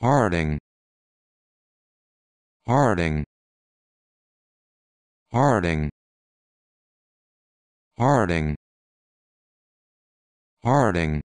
Harding Harding Harding Harding Harding